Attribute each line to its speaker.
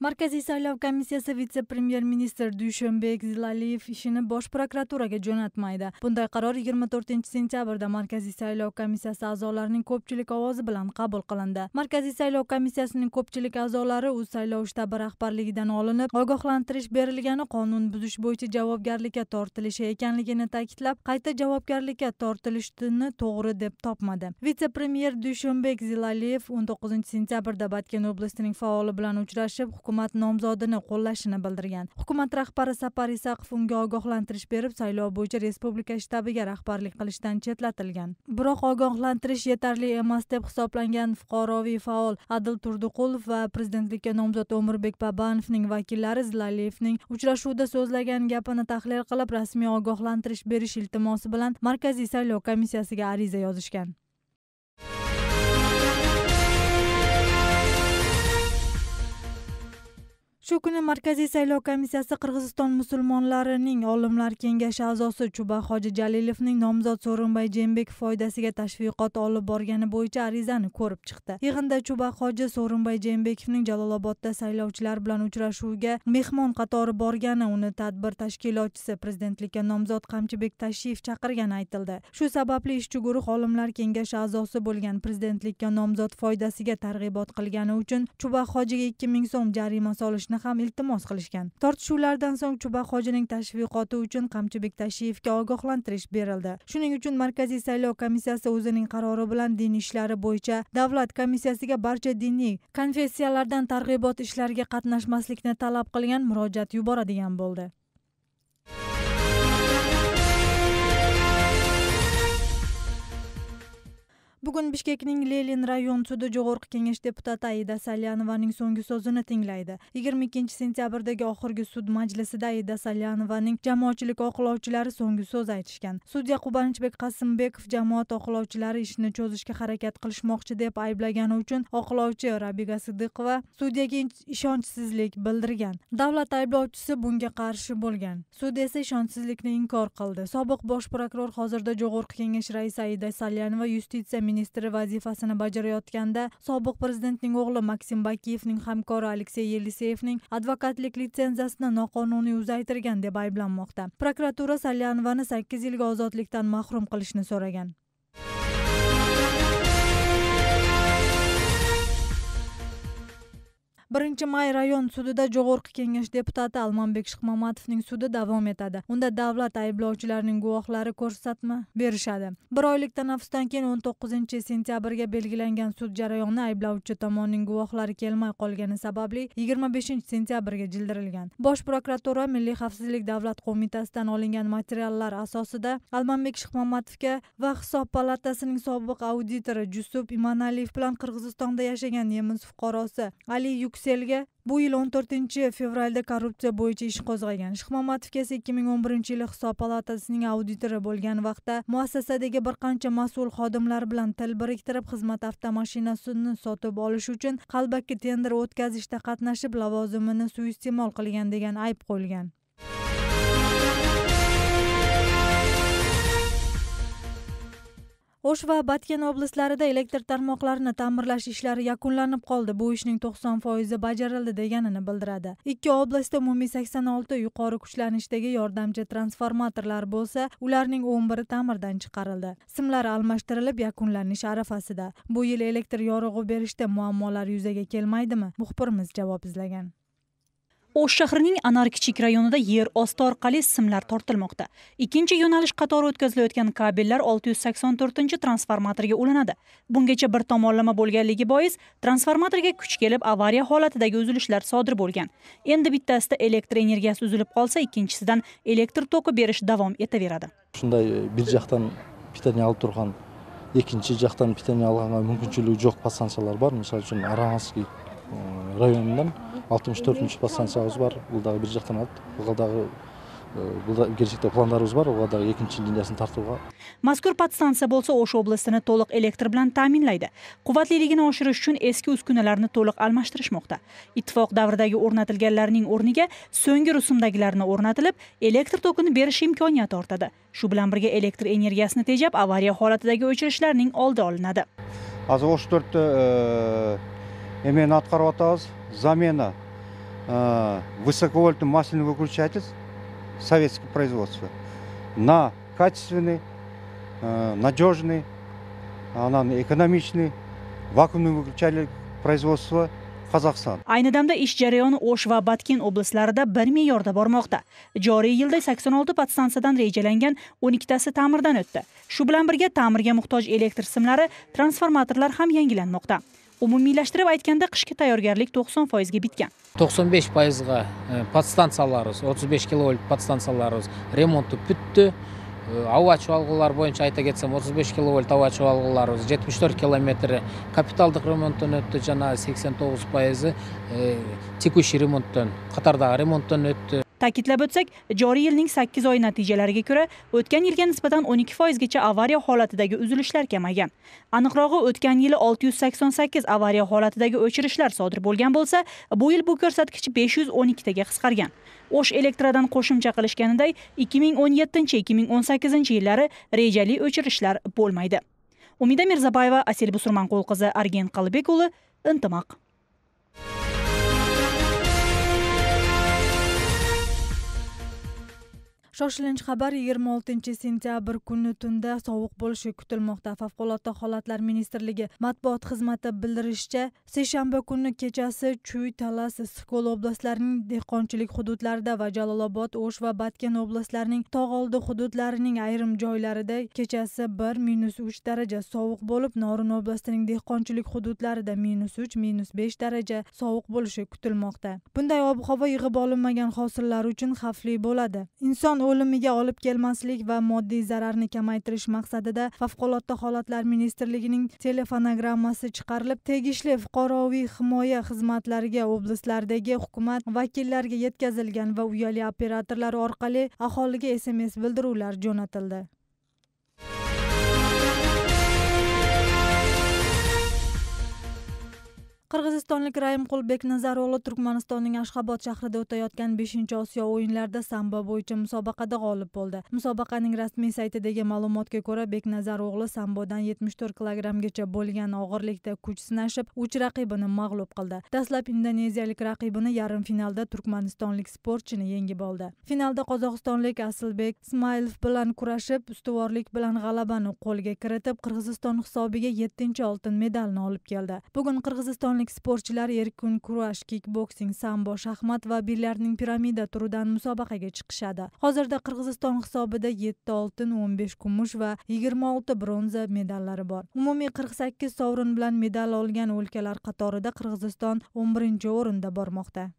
Speaker 1: markaziy saylov komissiyasi vitse premyer ministr Dushanbek zilaliyev ishini bosh prokuraturaga jo'natmaydi e bunday qaror 24 sentyabrda markaziy saylov komissiyasi a'zolarining ko'pchilik ovozi bilan qabul qilindi markaziy saylov komissiyasining ko'pchilik a'zolari u saylov shtabi rahbarligidan olinib ogohlantirish e berilgani qonun buzish bo'yicha javobgarlikka tortilishi ekanligini e ta'kidlab qayta javobgarlikka tortilishni to'g'ri deb topmadi vitse premyer Dushanbek zilaliyev 19 sentyabrda batken oblastining faoli bilan uchrashib hukumat nomzodini qo'llashini bildirgan hukumat rahbari sapar isaqov unga ogohlantirish berib saylov bo'yicha respublika shtabiga rahbarlik qilishdan chetlatilgan biroq ogohlantirish yetarli emas deb hisoblangan fuqaroviy faol adil turduqulov va prezidentlikka nomzod o'mirbek babanovning vakillari zilaliyevning uchrashuvda so'zlagan gapini tahlil qilib rasmiy ogohlantirish berish iltimosi bilan markaziy saylov komissiyasiga ariza yozishgan shu kuni markaziy saylov komissiyasi qirg'iziston musulmonlarining olimlar kengashi a'zosi chuba hoji jalilovning nomzod so'rinbay jeenbekov foydasiga tashviqot olib borgani bo'yicha arizani ko'rib chiqdi yig'inda chuba hoji so'rinbay jeenbekovning jalolobodda saylovchilar bilan uchrashuvga mehmon qatori borgani uni tadbir tashkilotchisi prezidentlikka nomzod qamchibek tashiyev chaqirgani aytildi shu sababli ishchi guruh olimlar kengashi a'zosi bo'lgan prezidentlikka nomzod foydasiga targ'ibot qilgani uchun chuba hojiga ikki ming so'm jarima solishni qilishni ham iltimos qilishgan tortishuvlardan so'ng chuba hojining tashviqoti uchun qamchibek tashiyevga ogohlantirish berildi shuning uchun markaziy saylov komissiyasi o'zining qarori bilan din ishlari bo'yicha davlat komissiyasiga barcha diniy konfessiyalardan targ'ibot ishlariga qatnashmaslikni talab qilgan murojaat yuboradigan bo'ldi bugun bishkekning lenin rayon sudi jog'orqi kengash deputati aida salyanovaning so'nggi so'zini tinglaydi yigirma ikkinchi sentyabrdagi oxirgi sud majlisida aida salyanovaning jamoatchilik oqlovchilari so'nggi so'z aytishgan sudya qubanchbek qasimbekov jamoat oqlovchilari ishni cho'zishga harakat qilishmoqchi deb ayblagani uchun oqlovchi rabiga sidiqova sudyaga ishonchsizlik bildirgan davlat ayblovchisi bunga qarshi bo'lgan sud esa ishonchsizlikni inkor qildi sobiq bosh prokuror hozirda jog'orqi kengash raisi aida salyanova yustitsiya ministri vazifasini bajarayotganda sobiq prezidentning o'g'li maksim bakiyevning hamkori aleksey yeliseyevning advokatlik litsenziyasini noqonuniy uzaytirgan deb ayblanmoqda prokuratura salyanovani sakkiz yilga ozodlikdan mahrum qilishni so'ragan birinchi may rayon sudida jug'orqi kengash deputati almanbek shiqmamatovning sudi davom etadi unda davlat ayblovchilarining guvohlari ko'rsatma berishadi bir oylik tanaffusdan keyin o'n to'qqizinchi sentyabrga belgilangan sud jarayoni ayblovchi tomonning guvohlari kelmay qolgani sababli yigirma beshinchi sentyabrga jildirilgan bosh prokuratura milliy xavfsizlik davlat qo'mitasidan olingan materiallar asosida almanbek shiqmamatovga va hisob palatasining sobiq auditori jusub imanaliyev bilan qirg'izistonda yashagan nemis fuqarosi ali yuks selga bu yil o'n to'rtinchi fevralda korrupsiya bo'yicha ish qo'zg'agan shixmamatov esa ikki ming o'n birinchi yili hisob palatasining auditori bo'lgan vaqtda muassasadagi bir qancha mas'ul xodimlar bilan til biriktirib xizmat avtomashinasini sotib olish uchun qalbaki tender o'tkazishda qatnashib lavozimini suiiste'mol qilgan degan ayb qo'yilgan o'sh va batken oblastlarida elektr tarmoqlarini ta'mirlash ishlari yakunlanib qoldi bu ishning to'qson foizi bajarildi deganini bildiradi ikki oblastda umumiy sakson olti yuqori kuchlanishdagi yordamchi transformatorlar bo'lsa ularning o'n biri ta'mirdan chiqarildi simlar almashtirilib yakunlanish arafasida bu yil elektr yorug'i berishda muammolar yuzaga kelmaydimi muxbirimiz
Speaker 2: javob izlagan o'sh shahrining anar kichik rayonida yer osti orqali simlar tortilmoqda ikkinchi yo'nalish qatori o'tkazilayotgan kabellar 684 transformatorga ulanadi bungacha bir tomonlama bo'lganligi bois transformatorga kuch kelib avariya holatidagi uzilishlar sodir bo'lgan endi bittasida elektr energiyasi uzilib qolsa ikkinchisidan elektr toki berish davom etaveradi
Speaker 1: shunday e, bir jaqdan питание алып турган экинчи жактан питание алганга мүмкүнчүлүгү жок подстанциялар бар мисалы үчүн арабанский районунан 64 төртінші подстанциямыз бар бұл дағы бір жақтан алады бұл дағы бұл пландарыбыз бар буга дагы экинчи линиясын тартууга
Speaker 2: мазкур подстанsiya болса ош областыны to'liq elektr bilan ta'minlaydi quvvatliligini oshirish uchun eski uskunalarni to'liq almashtirishmoqda ittifoq davridagi o'rnatilganlarning o'rniga so'nggi rusumdagilarni o'rnatilib elektr tokini berish imkoniyati ortadi shu bilan birga elektr energiyasini tejab avariya holatidagi o'chirishlarning oldi olinadi hozir o'sha to'rtta emeni atqarib atyapmiz замена э, высоковольтный масляный выключатель советского производства на качественный, э, надежный, она экономичный вакуумный выключатель производства Qozog'iston. Ayni damda ish jarayoni O'sh va Batkin oblastlarida 1 me'yorda bormoqda. Joriy yilda 86 podstansiyadan rejalangan 12 tasi ta'mirdan o'tdi. Shu bilan birga ta'mirga muhtoj elektr simlari, transformatorlar ham yangilanmoqda. Ұмым мейләштіріп айткенде құш 90%-ге біткен. 95%-ға патстан 35 кВт патстан саларуыз, ремонту бүттті. Ауачуалғылар бойынша айта кетсім, 35 кВт ауачуалғыларуыз, 74 км капиталдық ремонтын өтті, жана 89%-ы текуші ремонттон, Қатардаға ремонттон өтті. ta'kidlab o'tsak joriy yilning sakkiz oy natijalariga ko'ra o'tgan yilga nisbatan o'n ikki foizgacha avariya holatidagi uzilishlar kamaygan aniqrog'i o'tgan yili olti yuz sakson sakkiz avariya holatidagi o'chirishlar sodir bo'lgan bo'lsa bu yil bu ko'rsatkich besh yuz o'n ikkitaga qisqargan o'sh elektradan qo'shimcha qilishganiday ikki ming o'n yettinchi ikki ming o'n sakkizinchi yillari rejali o'chirishlar bo'lmaydi umida mirzabayeva asel busurmanqul qizi argen qalibekuli intimoq
Speaker 1: shoshilinch xabar 26 sentyabr kuni tunda sovuq bo'lishi kutilmoqda favqulodda holatlar ministrligi matbuot xizmati bildirishicha seshanba kuni kechasi chuy talas issiqko'l oblastlarining dehqonchilik hududlarida va jalolobod o'sh va batken oblastlarining tog'oldi hududlarining ayrim joylarida kechasi 1-3 daraja sovuq bo'lib norin oblastining dehqonchilik hududlarida -3-5 daraja sovuq bo'lishi kutilmoqda bunday ob havo yig'ib olinmagan hosillar uchun xavfli bo'ladi inson o'limiga olib kelmaslik va moddiy zararni kamaytirish maqsadida favqulodda holatlar ministrligining telefonogrammasi chiqarilib tegishli fuqaroviy himoya xizmatlariga oblastlardagi hukumat vakillariga yetkazilgan va uyali operatorlar orqali aholiga sms bildiruvlar jo'natildi qirg'izistonlik raimqulbek nazaro'g'li turkmanistonning ashxobod shahrida o'tayotgan 5 osiyo o'yinlarida sambo bo'yicha musobaqada g'olib bo'ldi musobaqaning rasmiy saytidagi ma'lumotga ko'ra beknazar o'g'li sambodan 74 kilogrammgacha bo'lgan og'irlikda kuch sinashib uch raqibini mag'lub qildi dastlab indoneziyalik raqibini yarim finalda turkmanistonlik sportchini yengib oldi finalda qozog'istonlik asilbek Ismailov bilan kurashib ustuvorlik bilan g'alabani qo'lga kiritib qirg'iziston hisobiga 7 oltin medalni olib keldi bugun qirg'iziston o'zbekistonlik sportchilar erkin kurash kikboksing sambo shaxmat va billarning piramida turidan musobaqaga chiqishadi hozirda qirg'iziston hisobida yetti oltin o'n besh kumush va yigirma olti bronza medallari bor umumiy qirq sakkiz sovrin bilan medal olgan o'lkalar qatorida qirg'iziston o'n birinchi o'rinda bormoqda